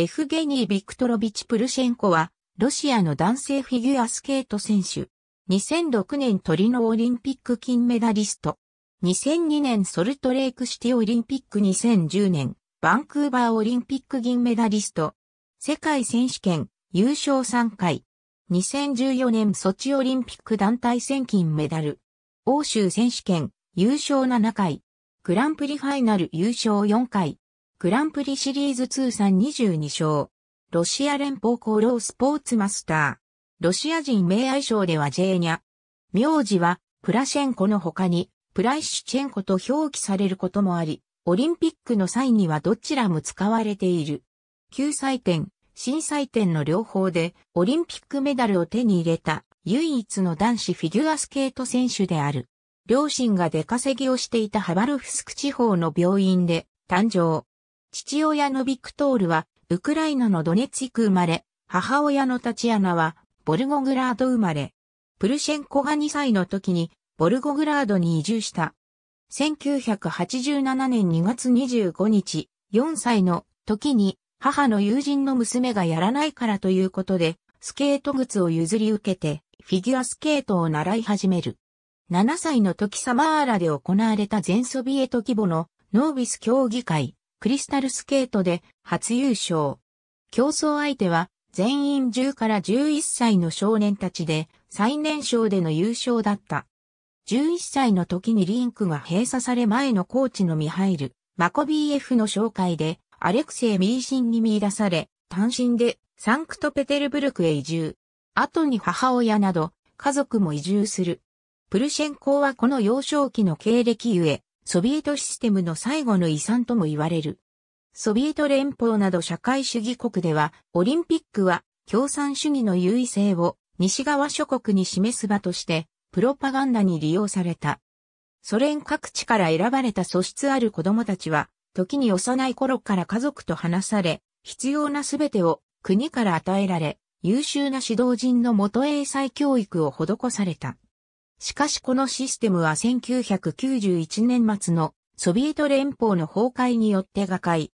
エフゲニー・ビクトロビチ・プルシェンコは、ロシアの男性フィギュアスケート選手。2006年トリノオリンピック金メダリスト。2002年ソルトレイクシティオリンピック2010年、バンクーバーオリンピック銀メダリスト。世界選手権、優勝3回。2014年ソチオリンピック団体戦金メダル。欧州選手権、優勝7回。グランプリファイナル優勝4回。グランプリシリーズ通算22勝。ロシア連邦功労スポーツマスター。ロシア人名愛称ではジェーニャ。名字はプラシェンコの他にプライシュチェンコと表記されることもあり、オリンピックの際にはどちらも使われている。救済点、震災点の両方でオリンピックメダルを手に入れた唯一の男子フィギュアスケート選手である。両親が出稼ぎをしていたハバルフスク地方の病院で誕生。父親のビクトールは、ウクライナのドネツィク生まれ、母親のタチアナは、ボルゴグラード生まれ。プルシェンコが2歳の時に、ボルゴグラードに移住した。1987年2月25日、4歳の時に、母の友人の娘がやらないからということで、スケート靴を譲り受けて、フィギュアスケートを習い始める。7歳の時サマーラで行われた全ソビエト規模のノービス競技会、クリスタルスケートで初優勝。競争相手は全員10から11歳の少年たちで最年少での優勝だった。11歳の時にリンクが閉鎖され前のコーチのミハイル、マコ BF の紹介でアレクセイ・ミーシンに見出され、単身でサンクトペテルブルクへ移住。後に母親など家族も移住する。プルシェンコはこの幼少期の経歴ゆえ、ソビエトシステムの最後の遺産とも言われる。ソビエト連邦など社会主義国では、オリンピックは共産主義の優位性を西側諸国に示す場として、プロパガンダに利用された。ソ連各地から選ばれた素質ある子供たちは、時に幼い頃から家族と話され、必要なすべてを国から与えられ、優秀な指導人の元英才教育を施された。しかしこのシステムは1991年末のソビエト連邦の崩壊によって瓦解。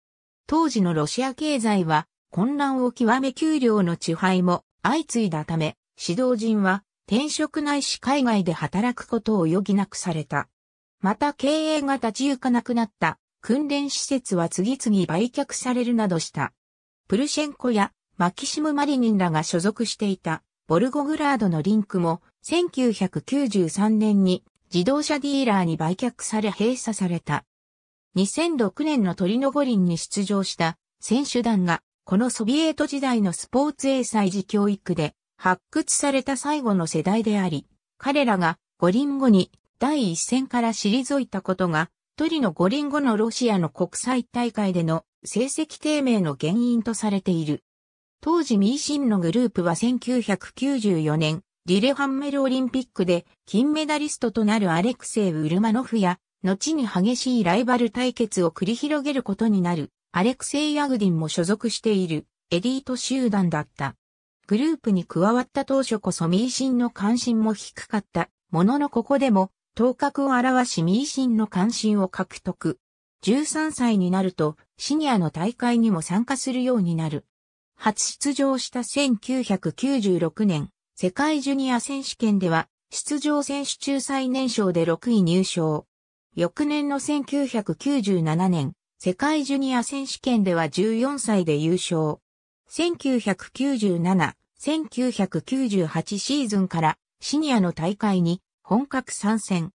当時のロシア経済は混乱を極め給料の地配も相次いだため、指導人は転職ないし海外で働くことを余儀なくされた。また経営が立ち行かなくなった訓練施設は次々売却されるなどした。プルシェンコやマキシム・マリニンらが所属していたボルゴグラードのリンクも1993年に自動車ディーラーに売却され閉鎖された。2006年のトリノ五輪に出場した選手団がこのソビエト時代のスポーツ英才児教育で発掘された最後の世代であり、彼らが五輪後に第一線から退いたことがトリノ五輪後のロシアの国際大会での成績低迷の原因とされている。当時ミシンのグループは1994年、リレハンメルオリンピックで金メダリストとなるアレクセイ・ウルマノフや、後に激しいライバル対決を繰り広げることになる、アレクセイ・ヤグディンも所属しているエリート集団だった。グループに加わった当初こそ民進の関心も低かった。もののここでも、頭角を表し民進の関心を獲得。13歳になると、シニアの大会にも参加するようになる。初出場した1996年、世界ジュニア選手権では、出場選手中最年少で6位入賞。翌年の1997年、世界ジュニア選手権では14歳で優勝。1997、1998シーズンからシニアの大会に本格参戦。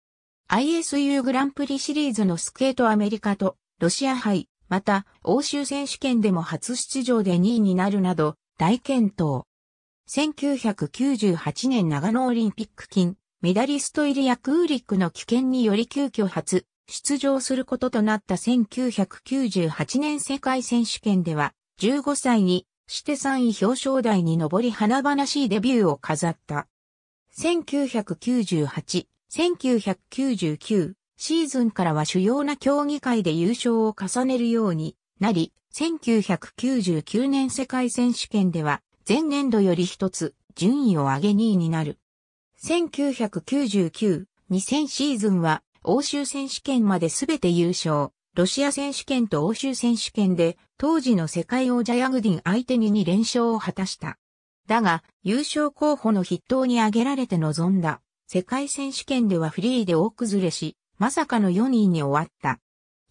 ISU グランプリシリーズのスケートアメリカとロシア杯、また欧州選手権でも初出場で2位になるなど大健闘。1998年長野オリンピック金、メダリスト入りやクーリックの危険により急遽初、出場することとなった1998年世界選手権では、15歳にして3位表彰台に上り華々しいデビューを飾った。1998、1999シーズンからは主要な競技会で優勝を重ねるようになり、1999年世界選手権では前年度より一つ順位を上げ2位になる。1999、2000シーズンは欧州選手権まで全て優勝。ロシア選手権と欧州選手権で当時の世界王者ヤグディン相手に2連勝を果たした。だが優勝候補の筆頭に挙げられて臨んだ世界選手権ではフリーで大崩れし、まさかの4位に終わった。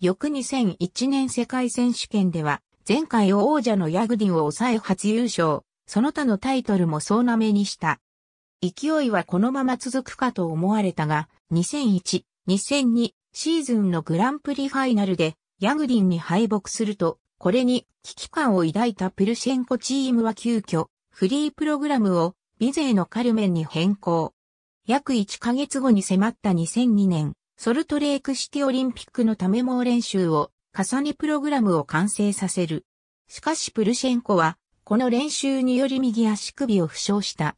翌2001年世界選手権では前回王者のヤグディンを抑え初優勝。その他のタイトルも総なめにした。勢いはこのまま続くかと思われたが、2001、2002シーズンのグランプリファイナルでヤグリンに敗北すると、これに危機感を抱いたプルシェンコチームは急遽、フリープログラムをビゼーのカルメンに変更。約1ヶ月後に迫った2002年、ソルトレークシティオリンピックのため猛練習を重ねプログラムを完成させる。しかしプルシェンコはこの練習により右足首を負傷した。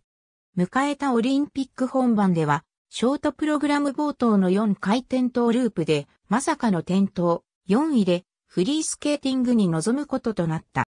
迎えたオリンピック本番では、ショートプログラム冒頭の4回転トーループで、まさかの転倒、4位で、フリースケーティングに臨むこととなった。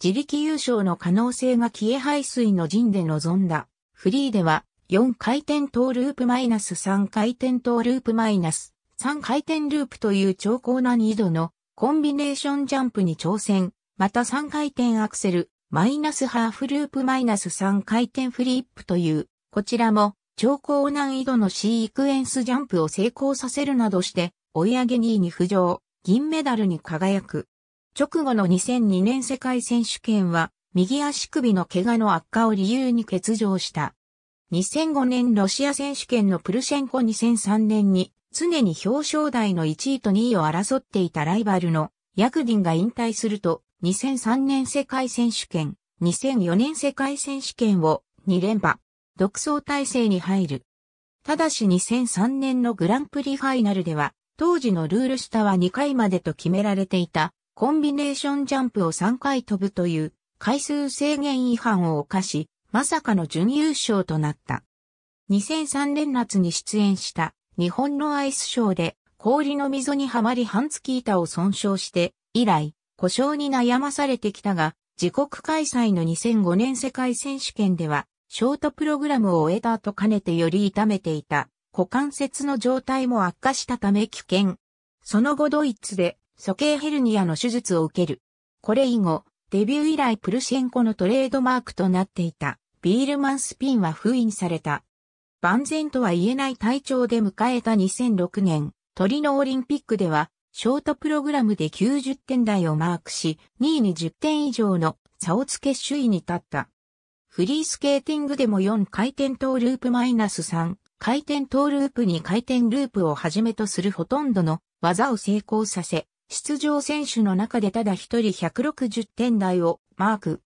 自力優勝の可能性が消え排水の陣で臨んだ。フリーでは、4回転トーループマイナス3回転トーループマイナス3回転ループという超高難易度のコンビネーションジャンプに挑戦、また3回転アクセル、マイナスハーフループマイナス3回転フリップという、こちらも超高難易度のシークエンスジャンプを成功させるなどして、追い上げ2位に浮上、銀メダルに輝く。直後の2002年世界選手権は、右足首の怪我の悪化を理由に欠場した。2005年ロシア選手権のプルシェンコ2003年に、常に表彰台の1位と2位を争っていたライバルのヤクディンが引退すると、2003年世界選手権、2004年世界選手権を2連覇、独走体制に入る。ただし2003年のグランプリファイナルでは、当時のルール下は2回までと決められていた、コンビネーションジャンプを3回飛ぶという回数制限違反を犯し、まさかの準優勝となった。2003年夏に出演した日本のアイスショーで氷の溝にはまり半月板を損傷して、以来、故障に悩まされてきたが、自国開催の2005年世界選手権では、ショートプログラムを終えた後兼ねてより痛めていた股関節の状態も悪化したため危険。その後ドイツで鼠径ヘルニアの手術を受ける。これ以後、デビュー以来プルシェンコのトレードマークとなっていたビールマンスピンは封印された。万全とは言えない体調で迎えた2006年、トリノオリンピックではショートプログラムで90点台をマークし、2位に10点以上の差をつけ首位に立った。フリースケーティングでも4回転トーループマイナス3、回転トーループ2回転ループをはじめとするほとんどの技を成功させ、出場選手の中でただ一人160点台をマーク。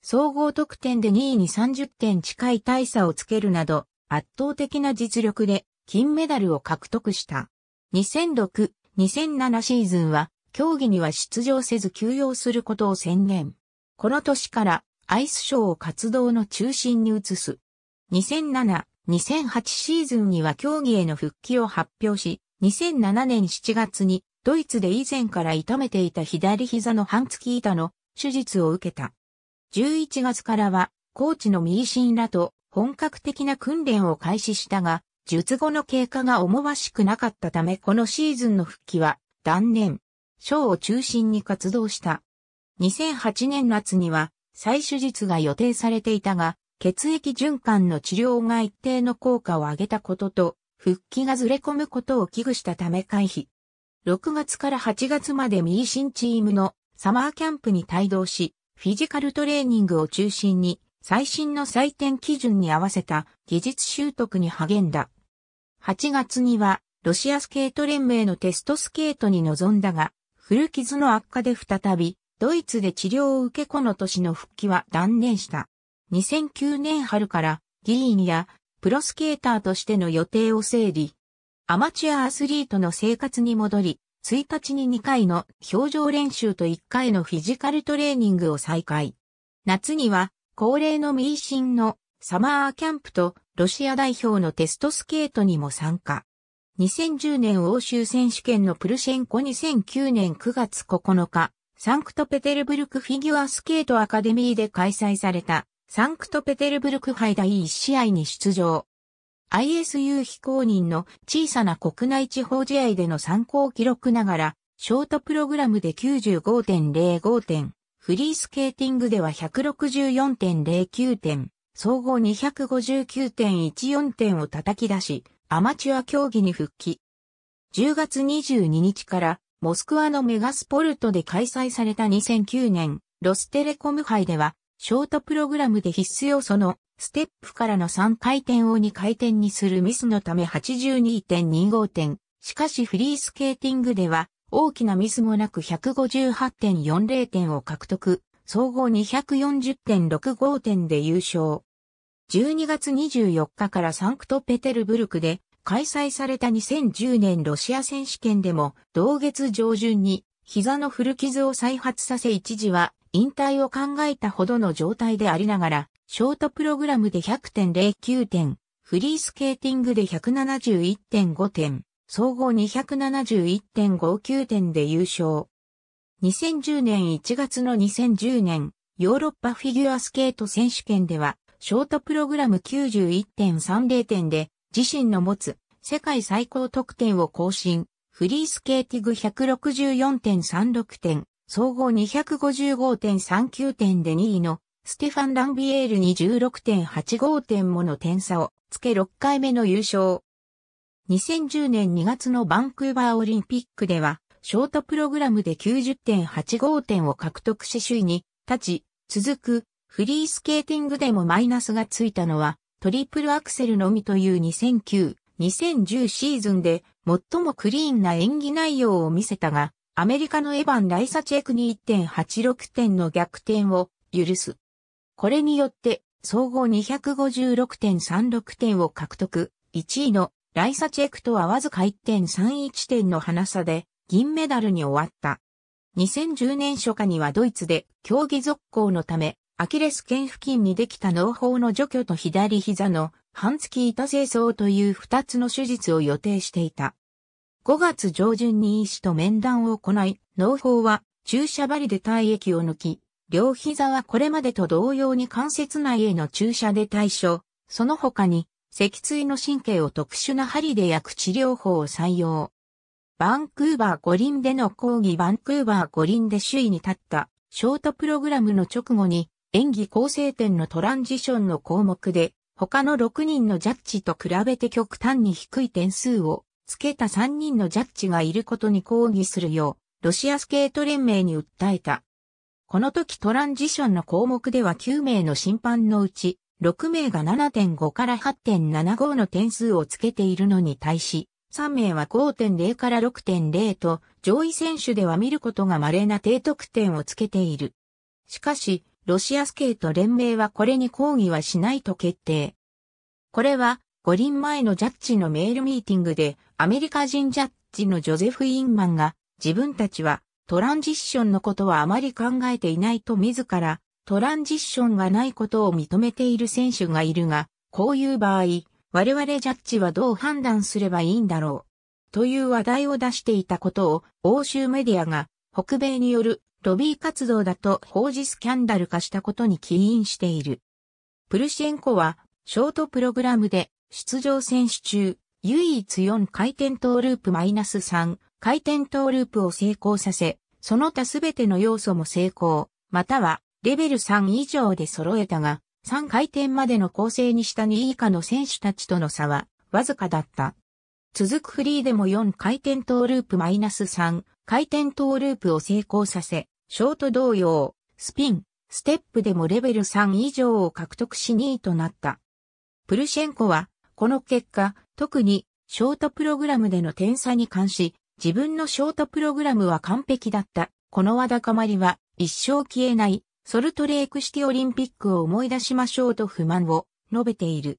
総合得点で2位に30点近い大差をつけるなど、圧倒的な実力で金メダルを獲得した。2006 2007シーズンは競技には出場せず休養することを宣言。この年からアイスショーを活動の中心に移す。2007、2008シーズンには競技への復帰を発表し、2007年7月にドイツで以前から痛めていた左膝の半月板の手術を受けた。11月からはコーチのミリシンらと本格的な訓練を開始したが、術後の経過が思わしくなかったためこのシーズンの復帰は断念、ショーを中心に活動した。2008年夏には再手術が予定されていたが、血液循環の治療が一定の効果を上げたことと、復帰がずれ込むことを危惧したため回避。6月から8月まで右新チームのサマーキャンプに帯同し、フィジカルトレーニングを中心に最新の採点基準に合わせた技術習得に励んだ。8月には、ロシアスケート連盟のテストスケートに臨んだが、古傷の悪化で再び、ドイツで治療を受けこの年の復帰は断念した。2009年春から議員やプロスケーターとしての予定を整理。アマチュアアスリートの生活に戻り、1日に2回の表情練習と1回のフィジカルトレーニングを再開。夏には恒例のミーシンのサマーキャンプとロシア代表のテストスケートにも参加。2010年欧州選手権のプルシェンコ2009年9月9日、サンクトペテルブルクフィギュアスケートアカデミーで開催された、サンクトペテルブルク杯第1試合に出場。ISU 非公認の小さな国内地方試合での参考記録ながら、ショートプログラムで95.05点、フリースケーティングでは164.09点、総合259.14点を叩き出し、アマチュア競技に復帰。10月22日からモスクワのメガスポルトで開催された2009年ロステレコム杯ではショートプログラムで必須要素のステップからの3回転を2回転にするミスのため82.25点。しかしフリースケーティングでは大きなミスもなく158.40点を獲得。総合240.65点で優勝。12月24日からサンクトペテルブルクで開催された2010年ロシア選手権でも同月上旬に膝の古傷を再発させ一時は引退を考えたほどの状態でありながら、ショートプログラムで100.09点、フリースケーティングで171.5点、総合271.59点で優勝。2010年1月の2010年、ヨーロッパフィギュアスケート選手権では、ショートプログラム91.30点で自身の持つ世界最高得点を更新。フリースケーティング164.36点、総合255.39点で2位のステファン・ランビエールに16.85点もの点差をつけ6回目の優勝。2010年2月のバンクーバーオリンピックでは、ショートプログラムで90.85点を獲得し首位に立ち、続くフリースケーティングでもマイナスがついたのは、トリプルアクセルのみという2009、2010シーズンで最もクリーンな演技内容を見せたが、アメリカのエヴァン・ライサチェクに1.86点の逆転を許す。これによって、総合256.36点を獲得、1位のライサチェクとはわずか1.31点の花差で銀メダルに終わった。2010年初夏にはドイツで競技続行のためアキレス腱付近にできた脳胞の除去と左膝の半月板清掃という二つの手術を予定していた。5月上旬に医師と面談を行い、脳胞は注射針で体液を抜き、両膝はこれまでと同様に関節内への注射で対処、その他に脊椎の神経を特殊な針で焼く治療法を採用。バンクーバー五輪での講義バンクーバー五輪で首位に立ったショートプログラムの直後に演技構成点のトランジションの項目で、他の6人のジャッジと比べて極端に低い点数をつけた3人のジャッジがいることに抗議するよう、ロシアスケート連盟に訴えた。この時トランジションの項目では9名の審判のうち、6名が7.5から8.75の点数をつけているのに対し、3名は5.0から6.0と、上位選手では見ることが稀な低得点をつけている。しかし、ロシアスケート連盟はこれに抗議はしないと決定。これは五輪前のジャッジのメールミーティングでアメリカ人ジャッジのジョゼフ・インマンが自分たちはトランジッションのことはあまり考えていないと自らトランジッションがないことを認めている選手がいるが、こういう場合、我々ジャッジはどう判断すればいいんだろう。という話題を出していたことを欧州メディアが北米によるロビー活動だと法事スキャンダル化したことに起因している。プルシェンコは、ショートプログラムで、出場選手中、唯一4回転トーループマイナス3回転トーループを成功させ、その他すべての要素も成功、またはレベル3以上で揃えたが、3回転までの構成にした2以下の選手たちとの差はわずかだった。続くフリーでも4回転トーループマイナス3回転トーループを成功させ、ショート同様、スピン、ステップでもレベル3以上を獲得し2位となった。プルシェンコは、この結果、特に、ショートプログラムでの点差に関し、自分のショートプログラムは完璧だった。このわだかまりは、一生消えない、ソルトレークシティオリンピックを思い出しましょうと不満を述べている。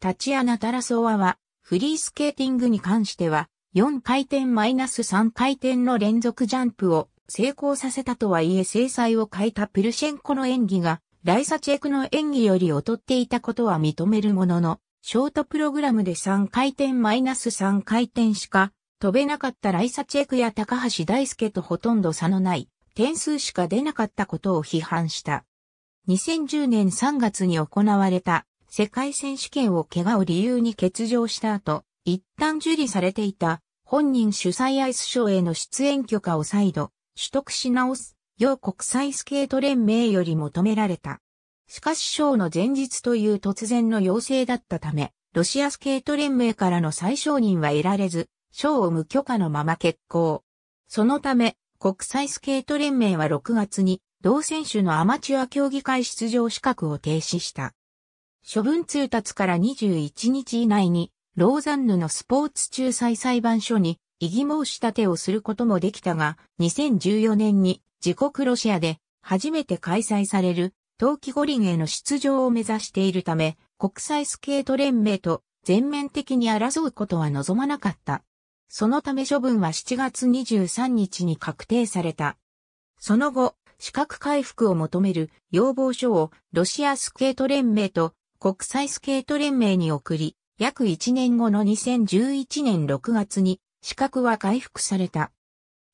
タチアナ・タラソワは、フリースケーティングに関しては、4回転マイナス3回転の連続ジャンプを成功させたとはいえ制裁を変えたプルシェンコの演技が、ライサチェクの演技より劣っていたことは認めるものの、ショートプログラムで3回転マイナス3回転しか飛べなかったライサチェクや高橋大輔とほとんど差のない点数しか出なかったことを批判した。2010年3月に行われた世界選手権を怪我を理由に欠場した後、一旦受理されていた本人主催アイスショーへの出演許可を再度取得し直す、要国際スケート連盟より求められた。しかしショーの前日という突然の要請だったため、ロシアスケート連盟からの再承認は得られず、ショーを無許可のまま決行。そのため、国際スケート連盟は6月に、同選手のアマチュア競技会出場資格を停止した。処分通達から21日以内に、ローザンヌのスポーツ仲裁裁判所に異議申し立てをすることもできたが、2014年に自国ロシアで初めて開催される冬季五輪への出場を目指しているため、国際スケート連盟と全面的に争うことは望まなかった。そのため処分は7月23日に確定された。その後、資格回復を求める要望書をロシアスケート連盟と国際スケート連盟に送り、約1年後の2011年6月に視覚は回復された。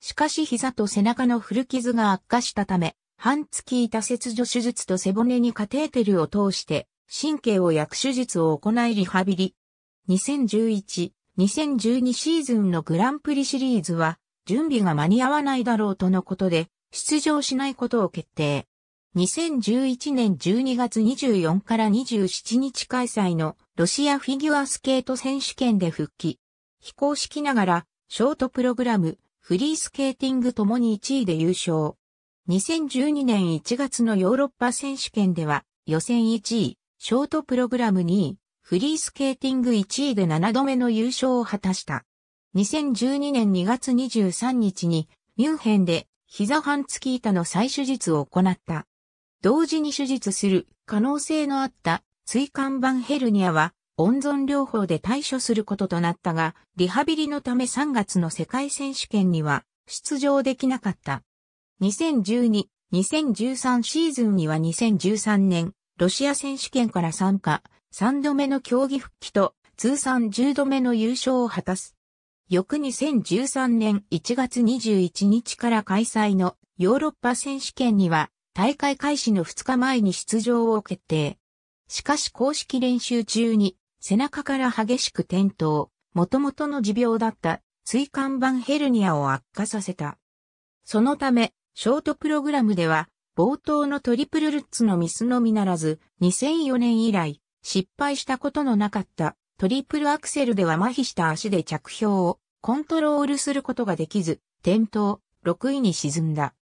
しかし膝と背中の古傷が悪化したため、半月板切除手術と背骨にカテーテルを通して、神経を焼く手術を行いリハビリ。2011、2012シーズンのグランプリシリーズは、準備が間に合わないだろうとのことで、出場しないことを決定。2011年12月24から27日開催のロシアフィギュアスケート選手権で復帰。非公式ながら、ショートプログラム、フリースケーティングともに1位で優勝。2012年1月のヨーロッパ選手権では、予選1位、ショートプログラム2位、フリースケーティング1位で7度目の優勝を果たした。2012年2月23日に、ミュンヘンで、膝半月板の再手術を行った。同時に手術する可能性のあった椎間板ヘルニアは温存療法で対処することとなったが、リハビリのため3月の世界選手権には出場できなかった。2012、2013シーズンには2013年、ロシア選手権から参加、3度目の競技復帰と、通算10度目の優勝を果たす。翌2013年1月21日から開催のヨーロッパ選手権には、大会開始の2日前に出場を決定。しかし公式練習中に背中から激しく転倒、元々の持病だった椎間板ヘルニアを悪化させた。そのため、ショートプログラムでは、冒頭のトリプルルッツのミスのみならず、2004年以来、失敗したことのなかったトリプルアクセルでは麻痺した足で着氷をコントロールすることができず、転倒、6位に沈んだ。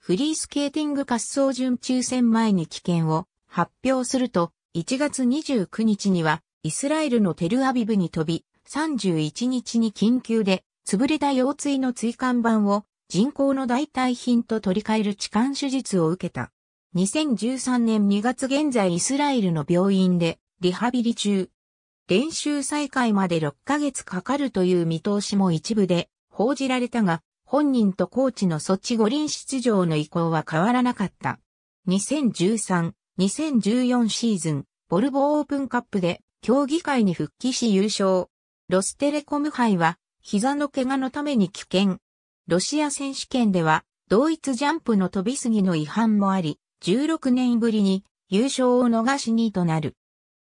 フリースケーティング滑走順抽選前に危険を発表すると、1月29日にはイスラエルのテルアビブに飛び、31日に緊急で、潰れた腰椎の椎間板を人工の代替品と取り替える痴漢手術を受けた。2013年2月現在イスラエルの病院でリハビリ中。練習再開まで6ヶ月かかるという見通しも一部で報じられたが、本人とコーチの措置五輪出場の意向は変わらなかった。2013、2014シーズン、ボルボオープンカップで競技会に復帰し優勝。ロステレコム杯は、膝の怪我のために危険。ロシア選手権では、同一ジャンプの飛びすぎの違反もあり、16年ぶりに優勝を逃し2位となる。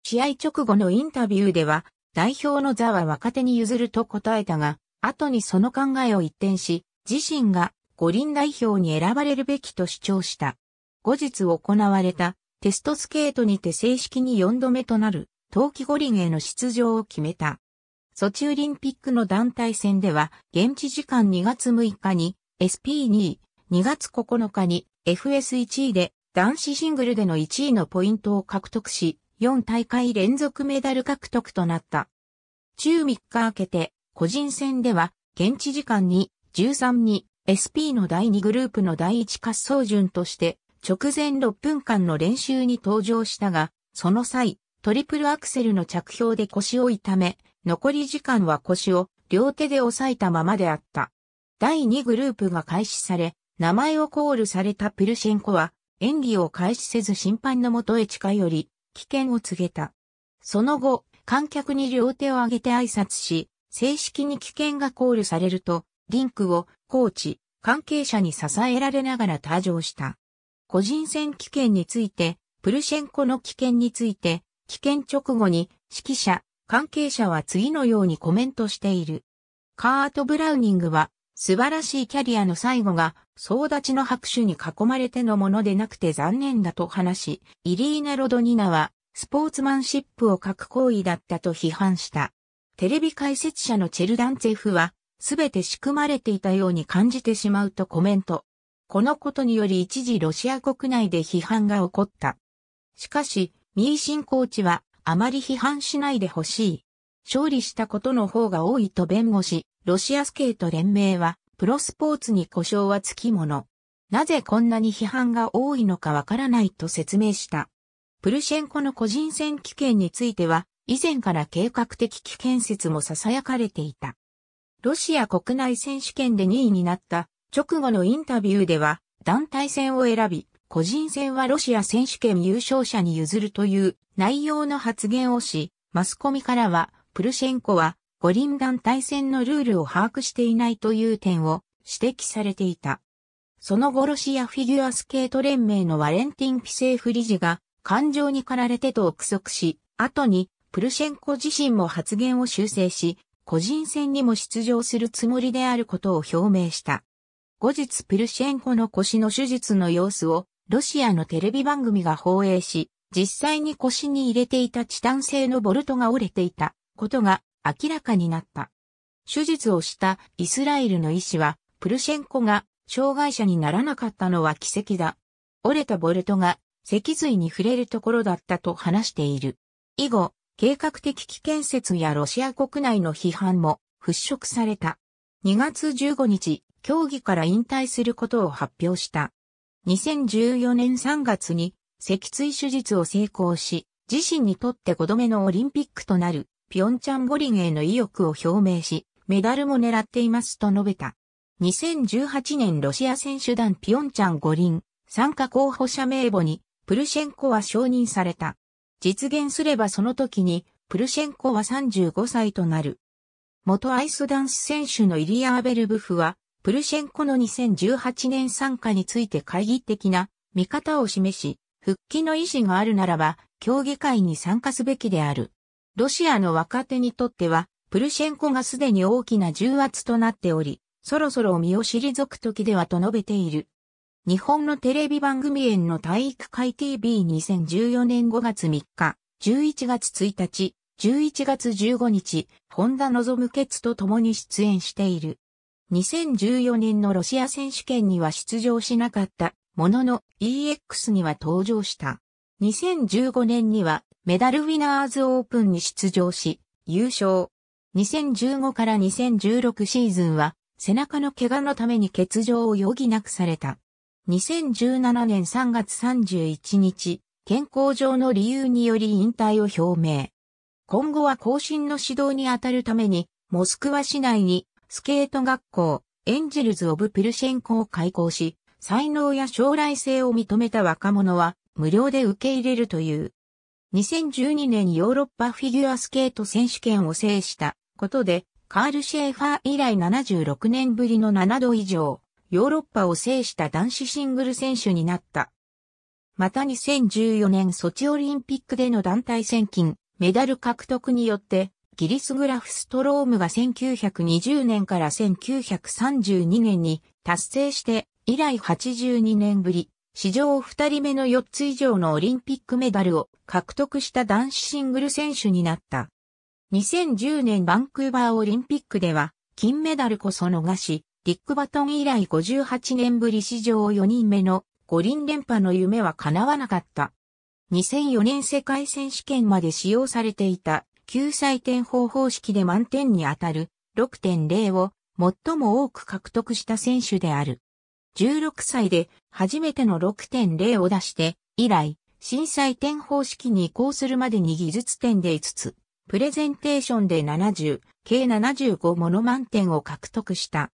試合直後のインタビューでは、代表の座は若手に譲ると答えたが、後にその考えを一転し、自身が五輪代表に選ばれるべきと主張した。後日行われたテストスケートにて正式に4度目となる冬季五輪への出場を決めた。ソチオリンピックの団体戦では、現地時間2月6日に SP2 位、2月9日に FS1 位で男子シングルでの1位のポイントを獲得し、4大会連続メダル獲得となった。中3日明けて、個人戦では、現地時間に13に SP の第2グループの第1滑走順として、直前6分間の練習に登場したが、その際、トリプルアクセルの着氷で腰を痛め、残り時間は腰を両手で押さえたままであった。第2グループが開始され、名前をコールされたプルシェンコは、演技を開始せず審判のもとへ近寄り、危険を告げた。その後、観客に両手を上げて挨拶し、正式に危険がコールされると、リンクをコーチ、関係者に支えられながら退場した。個人戦危険について、プルシェンコの危険について、危険直後に指揮者、関係者は次のようにコメントしている。カート・ブラウニングは素晴らしいキャリアの最後が総立ちの拍手に囲まれてのものでなくて残念だと話し、イリーナ・ロドニナはスポーツマンシップを書く行為だったと批判した。テレビ解説者のチェルダンツェフは、すべて仕組まれていたように感じてしまうとコメント。このことにより一時ロシア国内で批判が起こった。しかし、ミーシンコーチはあまり批判しないでほしい。勝利したことの方が多いと弁護し、ロシアスケート連盟はプロスポーツに故障はつきもの。なぜこんなに批判が多いのかわからないと説明した。プルシェンコの個人戦危険については、以前から計画的危険説も囁かれていた。ロシア国内選手権で2位になった直後のインタビューでは、団体戦を選び、個人戦はロシア選手権優勝者に譲るという内容の発言をし、マスコミからは、プルシェンコは五輪団体戦のルールを把握していないという点を指摘されていた。その後ロシアフィギュアスケート連盟のワレンティン・ピセーフ理事が感情に駆られてと憶測し、後にプルシェンコ自身も発言を修正し、個人戦にも出場するつもりであることを表明した。後日プルシェンコの腰の手術の様子をロシアのテレビ番組が放映し、実際に腰に入れていたチタン製のボルトが折れていたことが明らかになった。手術をしたイスラエルの医師は、プルシェンコが障害者にならなかったのは奇跡だ。折れたボルトが脊髄に触れるところだったと話している。以後、計画的危険説やロシア国内の批判も払拭された。2月15日、競技から引退することを発表した。2014年3月に脊椎手術を成功し、自身にとって5度目のオリンピックとなる、ピョンチャン五輪への意欲を表明し、メダルも狙っていますと述べた。2018年ロシア選手団ピョンチャン五輪参加候補者名簿にプルシェンコは承認された。実現すればその時にプルシェンコは35歳となる。元アイスダンス選手のイリア・アベルブフはプルシェンコの2018年参加について会議的な見方を示し、復帰の意思があるならば、競技会に参加すべきである。ロシアの若手にとっては、プルシェンコがすでに大きな重圧となっており、そろそろ身を退く時ではと述べている。日本のテレビ番組園の体育会 TV2014 年5月3日、11月1日、11月15日、本田望むケツと共に出演している。2014年のロシア選手権には出場しなかったものの EX には登場した。2015年にはメダルウィナーズオープンに出場し、優勝。2015から2016シーズンは背中の怪我のために欠場を余儀なくされた。2017年3月31日、健康上の理由により引退を表明。今後は更新の指導に当たるために、モスクワ市内にスケート学校、エンジェルズ・オブ・ピルシェンコを開校し、才能や将来性を認めた若者は無料で受け入れるという。2012年ヨーロッパフィギュアスケート選手権を制したことで、カール・シェーファー以来76年ぶりの7度以上、ヨーロッパを制した男子シングル選手になった。また2014年ソチオリンピックでの団体戦金、メダル獲得によって、ギリスグラフストロームが1920年から1932年に達成して以来82年ぶり、史上2人目の4つ以上のオリンピックメダルを獲得した男子シングル選手になった。2010年バンクーバーオリンピックでは金メダルこそ逃し、ディックバトン以来58年ぶり史上4人目の五輪連覇の夢は叶わなかった。2004年世界選手権まで使用されていた救済点法方式で満点に当たる6.0を最も多く獲得した選手である。16歳で初めての6.0を出して以来、震災点方式に移行するまでに技術点で5つ、プレゼンテーションで70、計75もの満点を獲得した。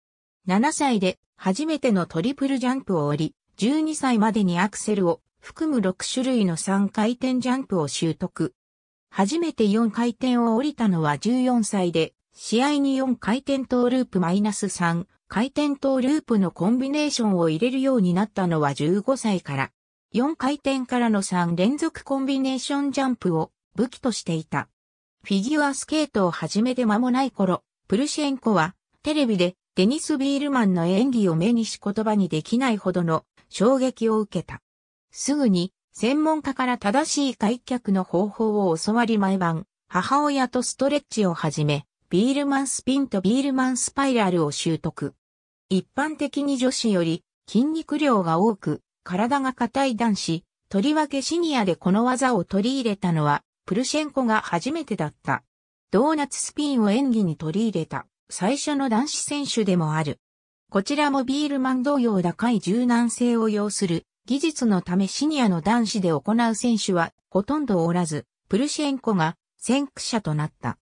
7歳で初めてのトリプルジャンプを折り、12歳までにアクセルを含む6種類の3回転ジャンプを習得。初めて4回転を降りたのは14歳で、試合に4回転トーループマイナス3回転トーループのコンビネーションを入れるようになったのは15歳から、4回転からの3連続コンビネーションジャンプを武器としていた。フィギュアスケートを始めて間もない頃、プルシェンコはテレビでデニス・ビールマンの演技を目にし言葉にできないほどの衝撃を受けた。すぐに専門家から正しい開脚の方法を教わり毎晩、母親とストレッチをはじめ、ビールマンスピンとビールマンスパイラルを習得。一般的に女子より筋肉量が多く、体が硬い男子、とりわけシニアでこの技を取り入れたのは、プルシェンコが初めてだった。ドーナツスピンを演技に取り入れた、最初の男子選手でもある。こちらもビールマン同様高い柔軟性を要する技術のためシニアの男子で行う選手はほとんどおらず、プルシェンコが先駆者となった。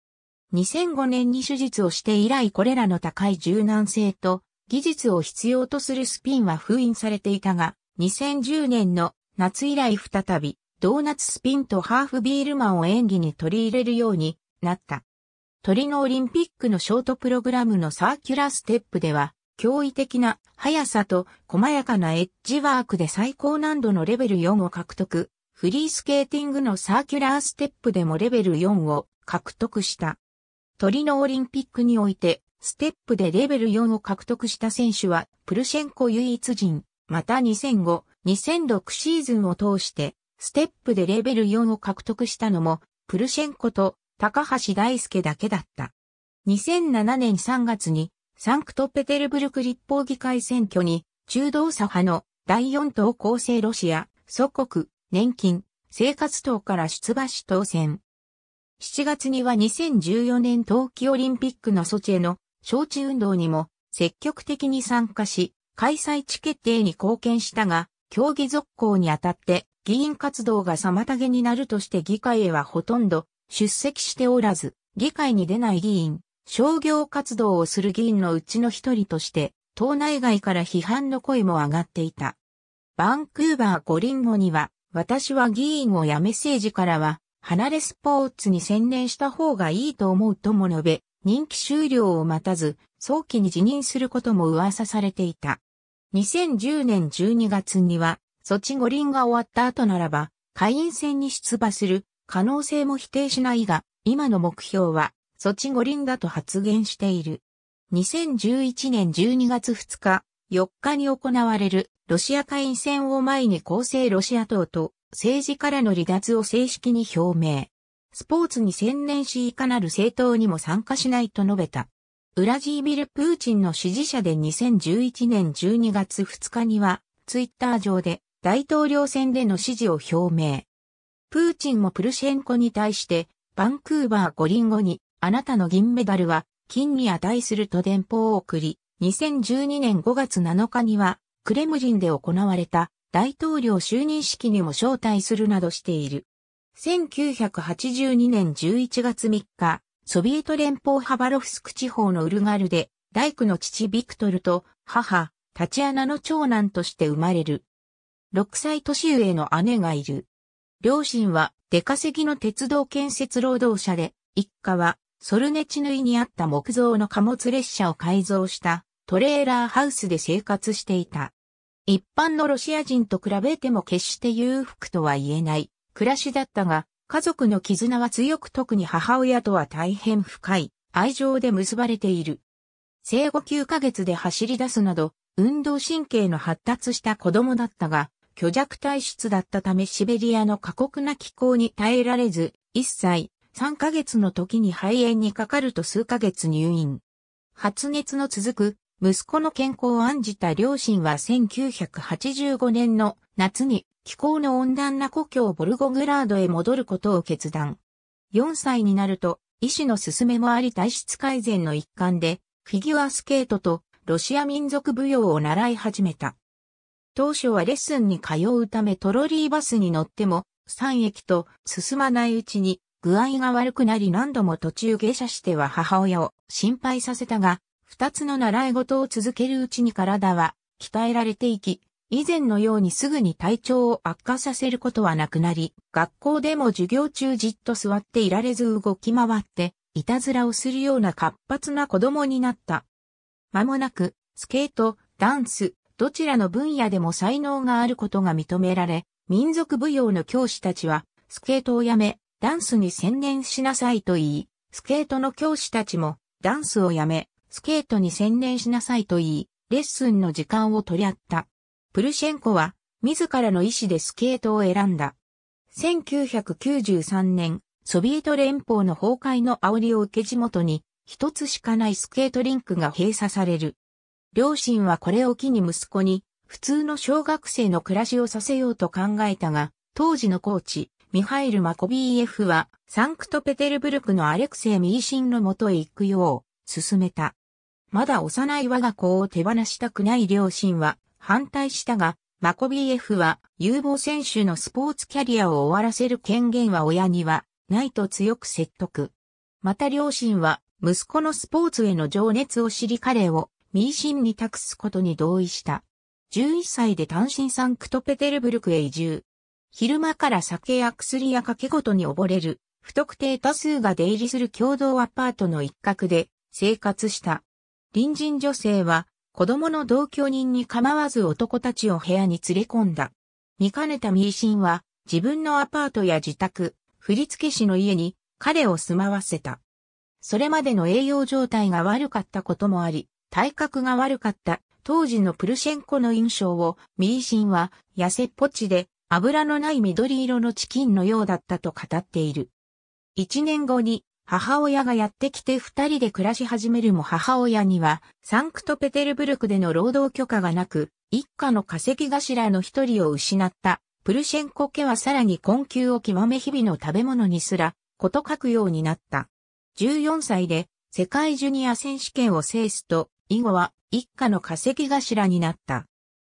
2005年に手術をして以来これらの高い柔軟性と技術を必要とするスピンは封印されていたが、2010年の夏以来再びドーナツスピンとハーフビールマンを演技に取り入れるようになった。鳥のオリンピックのショートプログラムのサーキュラーステップでは驚異的な速さと細やかなエッジワークで最高難度のレベル4を獲得。フリースケーティングのサーキュラーステップでもレベル4を獲得した。トリノオリンピックにおいて、ステップでレベル4を獲得した選手は、プルシェンコ唯一人、また2005、2006シーズンを通して、ステップでレベル4を獲得したのも、プルシェンコと高橋大輔だけだった。2007年3月にサンクトペテルブルク立法議会選挙に、中道左派の第四党構成ロシア、祖国、年金、生活党から出馬し当選。7月には2014年冬季オリンピックの措置への招致運動にも積極的に参加し、開催地決定に貢献したが、競技続行にあたって議員活動が妨げになるとして議会へはほとんど出席しておらず、議会に出ない議員、商業活動をする議員のうちの一人として、党内外から批判の声も上がっていた。バンクーバー五輪後には、私は議員を辞め政治からは、離れスポーツに専念した方がいいと思うとも述べ、任期終了を待たず、早期に辞任することも噂されていた。2010年12月には、ソチ五輪が終わった後ならば、会員選に出馬する可能性も否定しないが、今の目標はソチ五輪だと発言している。2011年12月2日、4日に行われるロシア会選を前に公正ロシア党と政治からの離脱を正式に表明。スポーツに専念しいかなる政党にも参加しないと述べた。ウラジービル・プーチンの支持者で2011年12月2日には、ツイッター上で大統領選での支持を表明。プーチンもプルシェンコに対して、バンクーバー五輪後にあなたの銀メダルは、金に値すると電報を送り、2012年5月7日には、クレムリンで行われた大統領就任式にも招待するなどしている。1982年11月3日、ソビエト連邦ハバロフスク地方のウルガルで、大工の父ビクトルと母、タチアナの長男として生まれる。6歳年上の姉がいる。両親は出稼ぎの鉄道建設労働者で、一家はソルネチヌイにあった木造の貨物列車を改造したトレーラーハウスで生活していた。一般のロシア人と比べても決して裕福とは言えない暮らしだったが、家族の絆は強く特に母親とは大変深い愛情で結ばれている。生後9ヶ月で走り出すなど、運動神経の発達した子供だったが、虚弱体質だったためシベリアの過酷な気候に耐えられず、一切、3ヶ月の時に肺炎にかかると数ヶ月入院。発熱の続く、息子の健康を案じた両親は1985年の夏に気候の温暖な故郷ボルゴグラードへ戻ることを決断。4歳になると、医師の勧めもあり体質改善の一環で、フィギュアスケートとロシア民族舞踊を習い始めた。当初はレッスンに通うためトロリーバスに乗っても、3駅と進まないうちに具合が悪くなり何度も途中下車しては母親を心配させたが、二つの習い事を続けるうちに体は鍛えられていき、以前のようにすぐに体調を悪化させることはなくなり、学校でも授業中じっと座っていられず動き回って、いたずらをするような活発な子供になった。間もなく、スケート、ダンス、どちらの分野でも才能があることが認められ、民族舞踊の教師たちは、スケートをやめ、ダンスに専念しなさいと言い、スケートの教師たちもダンスをやめ、スケートに専念しなさいと言い、レッスンの時間を取り合った。プルシェンコは自らの意思でスケートを選んだ。1993年、ソビエト連邦の崩壊の煽りを受け地元に、一つしかないスケートリンクが閉鎖される。両親はこれを機に息子に、普通の小学生の暮らしをさせようと考えたが、当時のコーチ、ミハイル・マコビーエフは、サンクトペテルブルクのアレクセイ・ミーシンのもとへ行くよう、勧めた。まだ幼い我が子を手放したくない両親は、反対したが、マコビーエフは、有望選手のスポーツキャリアを終わらせる権限は親には、ないと強く説得。また両親は、息子のスポーツへの情熱を知り彼を、ミーシンに託すことに同意した。11歳で単身サンクトペテルブルクへ移住。昼間から酒や薬や掛け事に溺れる、不特定多数が出入りする共同アパートの一角で生活した。隣人女性は子供の同居人に構わず男たちを部屋に連れ込んだ。見かねたミーシンは自分のアパートや自宅、振付師の家に彼を住まわせた。それまでの栄養状態が悪かったこともあり、体格が悪かった当時のプルシェンコの印象をミーシンは痩せっぽちで油のない緑色のチキンのようだったと語っている。一年後に母親がやってきて二人で暮らし始めるも母親にはサンクトペテルブルクでの労働許可がなく、一家の化石頭の一人を失ったプルシェンコ家はさらに困窮を極め日々の食べ物にすらこと書くようになった。14歳で世界ジュニア選手権を制すと、以後は一家の化石頭になった。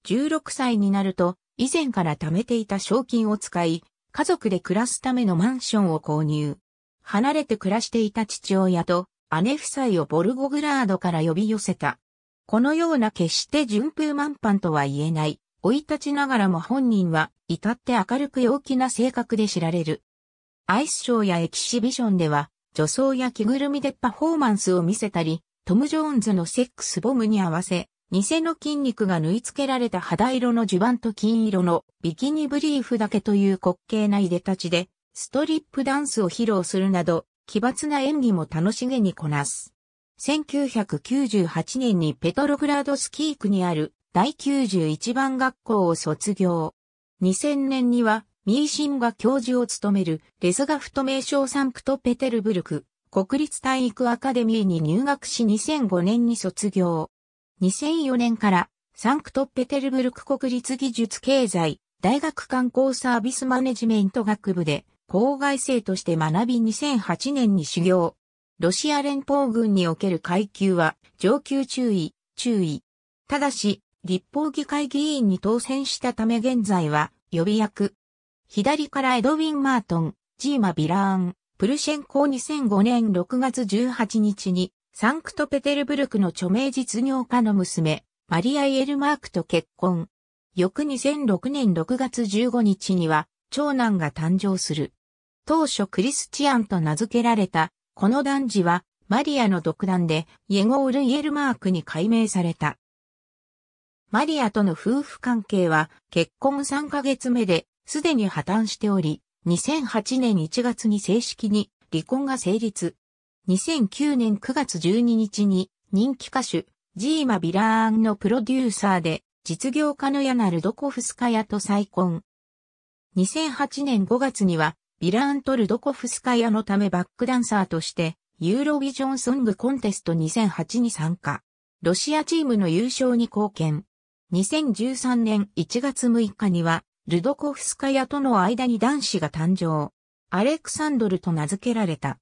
16歳になると以前から貯めていた賞金を使い、家族で暮らすためのマンションを購入。離れて暮らしていた父親と姉夫妻をボルゴグラードから呼び寄せた。このような決して順風満帆とは言えない、老い立ちながらも本人は至って明るく陽気な性格で知られる。アイスショーやエキシビションでは、女装や着ぐるみでパフォーマンスを見せたり、トム・ジョーンズのセックスボムに合わせ、偽の筋肉が縫い付けられた肌色の襦袢と金色のビキニブリーフだけという滑稽な出立ちで、ストリップダンスを披露するなど、奇抜な演技も楽しげにこなす。1998年にペトログラードスキー区にある第91番学校を卒業。2000年にはミーシンが教授を務めるレズガフト名称サンクトペテルブルク国立体育アカデミーに入学し2005年に卒業。2004年からサンクトペテルブルク国立技術経済大学観光サービスマネジメント学部で校外生として学び2008年に修行。ロシア連邦軍における階級は上級注意、注意。ただし、立法議会議員に当選したため現在は予備役。左からエドウィン・マートン、ジーマ・ビラーン、プルシェンコ2005年6月18日にサンクトペテルブルクの著名実業家の娘、マリア・イエルマークと結婚。翌2006年6月15日には、長男が誕生する。当初クリスチアンと名付けられた、この男児は、マリアの独断で、イエゴール・イエルマークに改名された。マリアとの夫婦関係は、結婚3ヶ月目で、すでに破綻しており、2008年1月に正式に離婚が成立。2009年9月12日に人気歌手ジーマ・ビラーンのプロデューサーで実業家のヤナルドコフスカヤと再婚。2008年5月にはビラーンとルドコフスカヤのためバックダンサーとしてユーロビジョンソングコンテスト2008に参加。ロシアチームの優勝に貢献。2013年1月6日にはルドコフスカヤとの間に男子が誕生。アレクサンドルと名付けられた。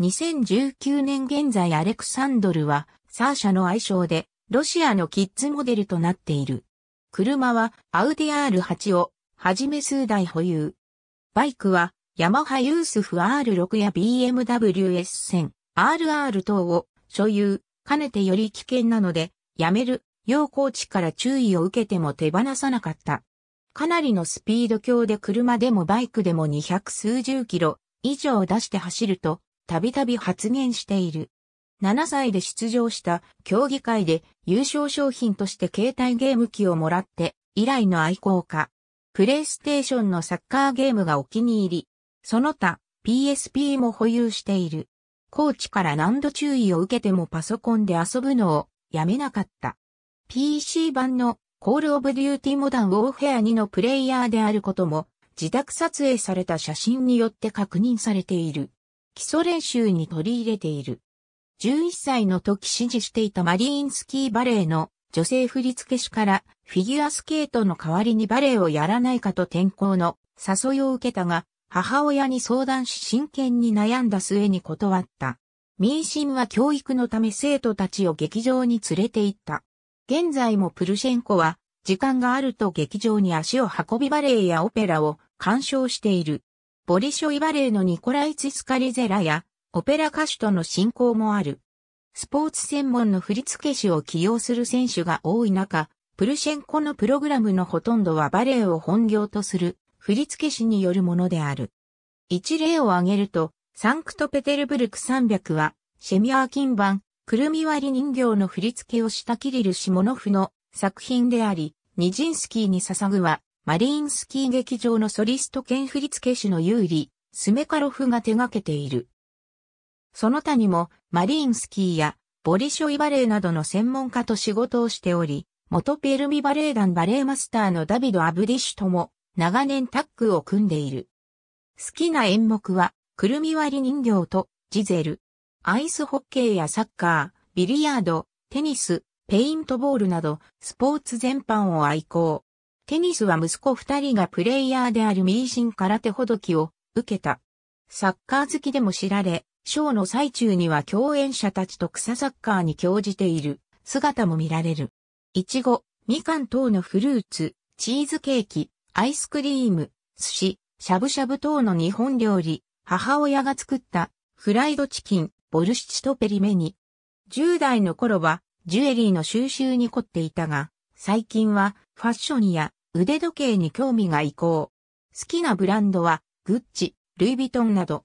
2019年現在アレクサンドルはサーシャの愛称でロシアのキッズモデルとなっている。車はアウディ R8 をはじめ数台保有。バイクはヤマハユースフ R6 や BMW S1000、RR 等を所有、かねてより危険なので、やめる、要コーチから注意を受けても手放さなかった。かなりのスピード強で車でもバイクでも200数十キロ以上出して走るとたびたび発言している。7歳で出場した競技会で優勝商品として携帯ゲーム機をもらって以来の愛好家。プレイステーションのサッカーゲームがお気に入り、その他 PSP も保有している。コーチから何度注意を受けてもパソコンで遊ぶのをやめなかった。PC 版のコールオブデューティモダンウォーフェア2のプレイヤーであることも自宅撮影された写真によって確認されている。基礎練習に取り入れている。11歳の時支持していたマリーンスキーバレーの女性振付師からフィギュアスケートの代わりにバレーをやらないかと転校の誘いを受けたが、母親に相談し真剣に悩んだ末に断った。民進は教育のため生徒たちを劇場に連れて行った。現在もプルシェンコは時間があると劇場に足を運びバレエやオペラを鑑賞している。ボリショイバレーのニコライツスカリゼラや、オペラ歌手との親交もある。スポーツ専門の振付師を起用する選手が多い中、プルシェンコのプログラムのほとんどはバレエを本業とする振付師によるものである。一例を挙げると、サンクトペテルブルク300は、シェミアー金版、くるみ割り人形の振付をしたキリル・シモノフの作品であり、ニジンスキーに捧ぐは、マリンスキー劇場のソリスト兼振付師のユーリ、スメカロフが手掛けている。その他にも、マリンスキーや、ボリショイバレーなどの専門家と仕事をしており、元ペルミバレエ団バレエマスターのダビド・アブディシュとも、長年タッグを組んでいる。好きな演目は、くるみ割り人形と、ジゼル。アイスホッケーやサッカー、ビリヤード、テニス、ペイントボールなど、スポーツ全般を愛好。テニスは息子二人がプレイヤーであるミーシン空手ほどきを受けた。サッカー好きでも知られ、ショーの最中には共演者たちと草サッカーに興じている姿も見られる。いちご、みかん等のフルーツ、チーズケーキ、アイスクリーム、寿司、しゃぶしゃぶ等の日本料理、母親が作ったフライドチキン、ボルシチとペリメニ。10代の頃はジュエリーの収集に凝っていたが、最近はファッションや腕時計に興味が移行。好きなブランドは、グッチ、ルイ・ヴィトンなど。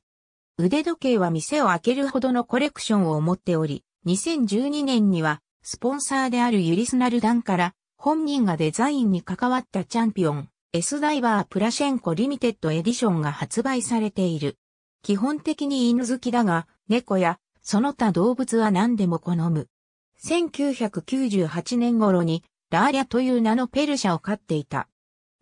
腕時計は店を開けるほどのコレクションを持っており、2012年には、スポンサーであるユリスナルダンから、本人がデザインに関わったチャンピオン、S ダイバープラシェンコリミテッドエディションが発売されている。基本的に犬好きだが、猫や、その他動物は何でも好む。1998年頃にラーリャという名のペルシャを飼っていた。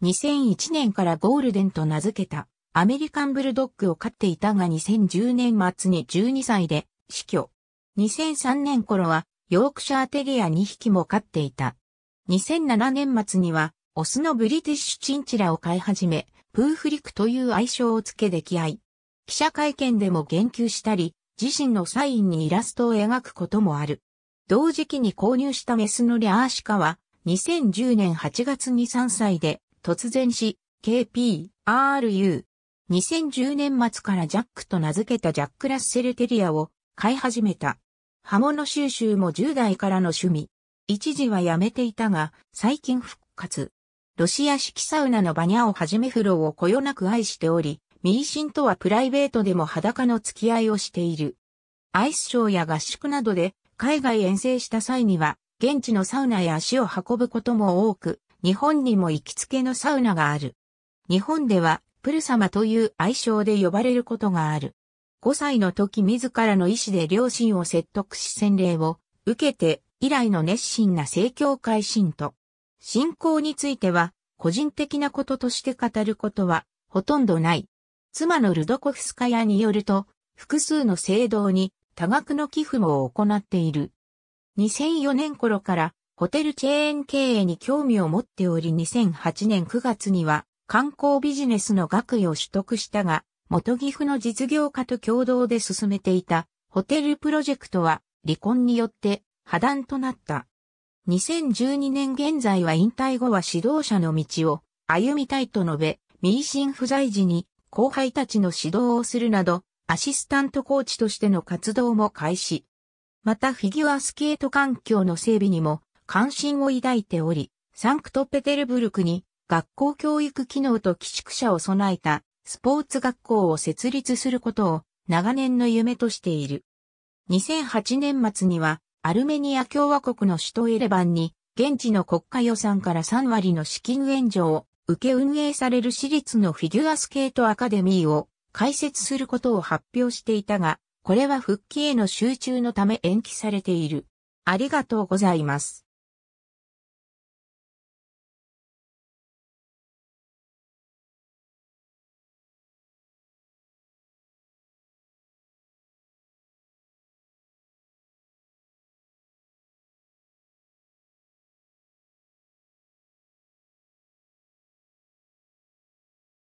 2001年からゴールデンと名付けたアメリカンブルドッグを飼っていたが2010年末に12歳で死去。2003年頃はヨークシャーテリア2匹も飼っていた。2007年末にはオスのブリティッシュチンチラを飼い始め、プーフリクという愛称をつけ出来合い。記者会見でも言及したり、自身のサインにイラストを描くこともある。同時期に購入したメスのリアーシカは、2010年8月に3歳で突然死、KP、RU。2010年末からジャックと名付けたジャック・ラッセル・テリアを飼い始めた。刃物収集も10代からの趣味。一時はやめていたが、最近復活。ロシア式サウナのバニャをはじめ風呂をこよなく愛しており、ミーシンとはプライベートでも裸の付き合いをしている。アイスショーや合宿などで海外遠征した際には現地のサウナへ足を運ぶことも多く、日本にも行きつけのサウナがある。日本では、プル様という愛称で呼ばれることがある。5歳の時自らの意思で両親を説得し洗礼を受けて以来の熱心な聖教会信徒。信仰については個人的なこととして語ることはほとんどない。妻のルドコフスカヤによると複数の聖堂に多額の寄付も行っている。2004年頃からホテルチェーン経営に興味を持っており2008年9月には観光ビジネスの学位を取得したが、元岐阜の実業家と共同で進めていたホテルプロジェクトは離婚によって破談となった。2012年現在は引退後は指導者の道を歩みたいと述べ、民進不在時に後輩たちの指導をするなど、アシスタントコーチとしての活動も開始。またフィギュアスケート環境の整備にも関心を抱いており、サンクトペテルブルクに学校教育機能と寄宿舎を備えたスポーツ学校を設立することを長年の夢としている。2008年末にはアルメニア共和国の首都エレバンに現地の国家予算から3割の資金援助を受け運営される私立のフィギュアスケートアカデミーを開設することを発表していたが、これは復帰への集中のため延期されている。ありがとうございます。